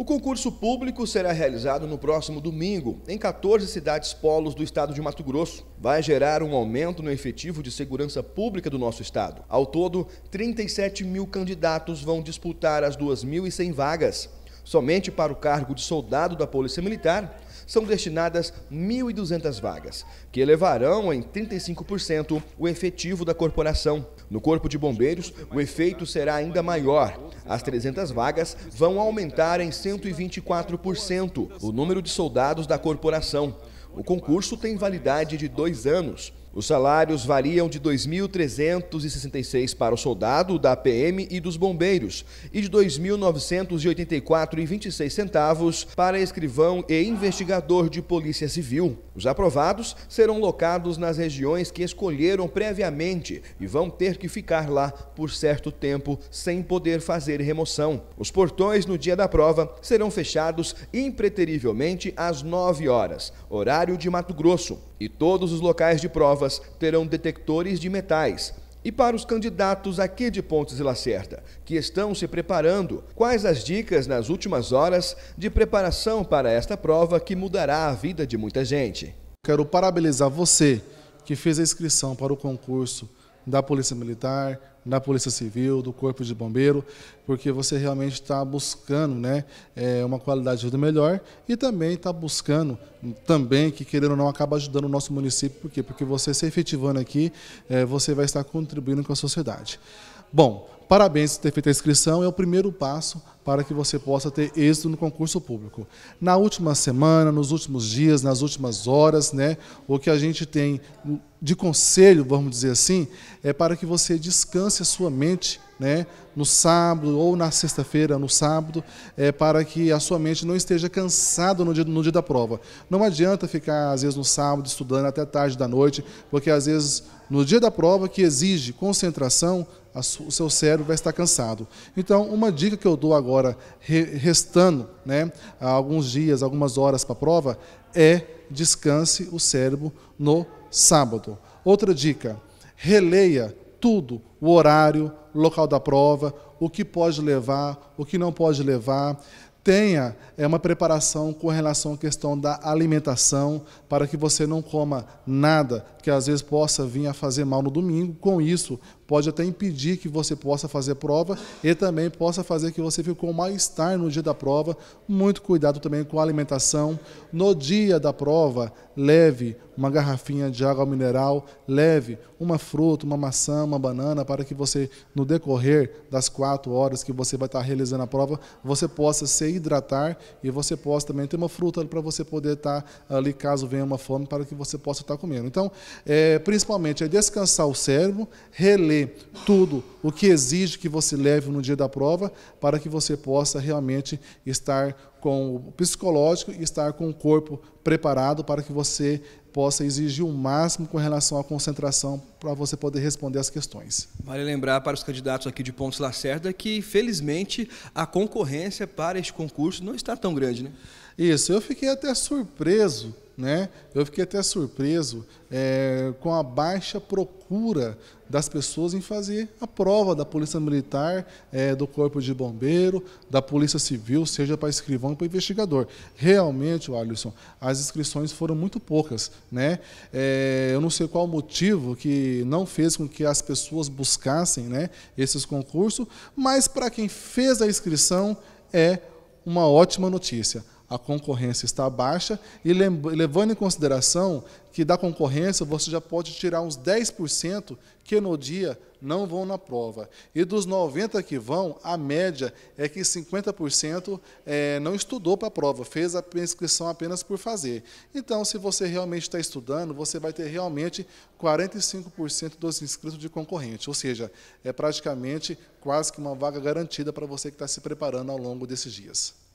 O concurso público será realizado no próximo domingo, em 14 cidades polos do estado de Mato Grosso. Vai gerar um aumento no efetivo de segurança pública do nosso estado. Ao todo, 37 mil candidatos vão disputar as 2.100 vagas. Somente para o cargo de soldado da Polícia Militar são destinadas 1.200 vagas, que elevarão em 35% o efetivo da corporação. No Corpo de Bombeiros, o efeito será ainda maior. As 300 vagas vão aumentar em 124% o número de soldados da corporação. O concurso tem validade de dois anos. Os salários variam de 2.366 para o soldado da PM e dos bombeiros e de 2.984,26 centavos para escrivão e investigador de polícia civil. Os aprovados serão locados nas regiões que escolheram previamente e vão ter que ficar lá por certo tempo sem poder fazer remoção. Os portões no dia da prova serão fechados impreterivelmente às 9 horas, horário de Mato Grosso. E todos os locais de provas terão detectores de metais. E para os candidatos aqui de Pontes e Lacerda, que estão se preparando, quais as dicas nas últimas horas de preparação para esta prova que mudará a vida de muita gente? Quero parabenizar você que fez a inscrição para o concurso da Polícia Militar, da Polícia Civil, do Corpo de Bombeiro, porque você realmente está buscando né, é, uma qualidade de vida melhor e também está buscando, também, que querendo ou não, acaba ajudando o nosso município. Por quê? Porque você se efetivando aqui, é, você vai estar contribuindo com a sociedade. Bom, Parabéns por ter feito a inscrição, é o primeiro passo para que você possa ter êxito no concurso público. Na última semana, nos últimos dias, nas últimas horas, né, o que a gente tem de conselho, vamos dizer assim, é para que você descanse a sua mente né, no sábado ou na sexta-feira, no sábado, é, para que a sua mente não esteja cansada no dia, no dia da prova. Não adianta ficar, às vezes, no sábado estudando até tarde da noite, porque, às vezes, no dia da prova, que exige concentração, o seu cérebro vai estar cansado. Então, uma dica que eu dou agora, restando né, alguns dias, algumas horas para a prova, é descanse o cérebro no sábado. Outra dica, releia tudo, o horário, local da prova, o que pode levar, o que não pode levar. Tenha é, uma preparação com relação à questão da alimentação, para que você não coma nada que às vezes possa vir a fazer mal no domingo. Com isso, pode até impedir que você possa fazer prova e também possa fazer que você fique com mal-estar no dia da prova. Muito cuidado também com a alimentação. No dia da prova, leve uma garrafinha de água mineral, leve uma fruta, uma maçã, uma banana, para que você, no decorrer das quatro horas que você vai estar realizando a prova, você possa se hidratar e você possa também ter uma fruta para você poder estar ali, caso venha uma fome, para que você possa estar comendo. Então, é, principalmente, é descansar o cérebro, reler tudo o que exige que você leve no dia da prova, para que você possa realmente estar com o psicológico e estar com o corpo preparado para que você possa exigir o máximo com relação à concentração para você poder responder as questões. Vale lembrar para os candidatos aqui de Pontos Lacerda que, felizmente, a concorrência para este concurso não está tão grande, né? Isso, eu fiquei até surpreso né? Eu fiquei até surpreso é, com a baixa procura das pessoas em fazer a prova da Polícia Militar, é, do Corpo de Bombeiro, da Polícia Civil, seja para escrivão ou para investigador. Realmente, Alisson, as inscrições foram muito poucas. Né? É, eu não sei qual o motivo que não fez com que as pessoas buscassem né, esses concursos, mas para quem fez a inscrição é uma ótima notícia a concorrência está baixa e levando em consideração que da concorrência você já pode tirar uns 10% que no dia não vão na prova. E dos 90 que vão, a média é que 50% é, não estudou para a prova, fez a inscrição apenas por fazer. Então, se você realmente está estudando, você vai ter realmente 45% dos inscritos de concorrente, ou seja, é praticamente quase que uma vaga garantida para você que está se preparando ao longo desses dias.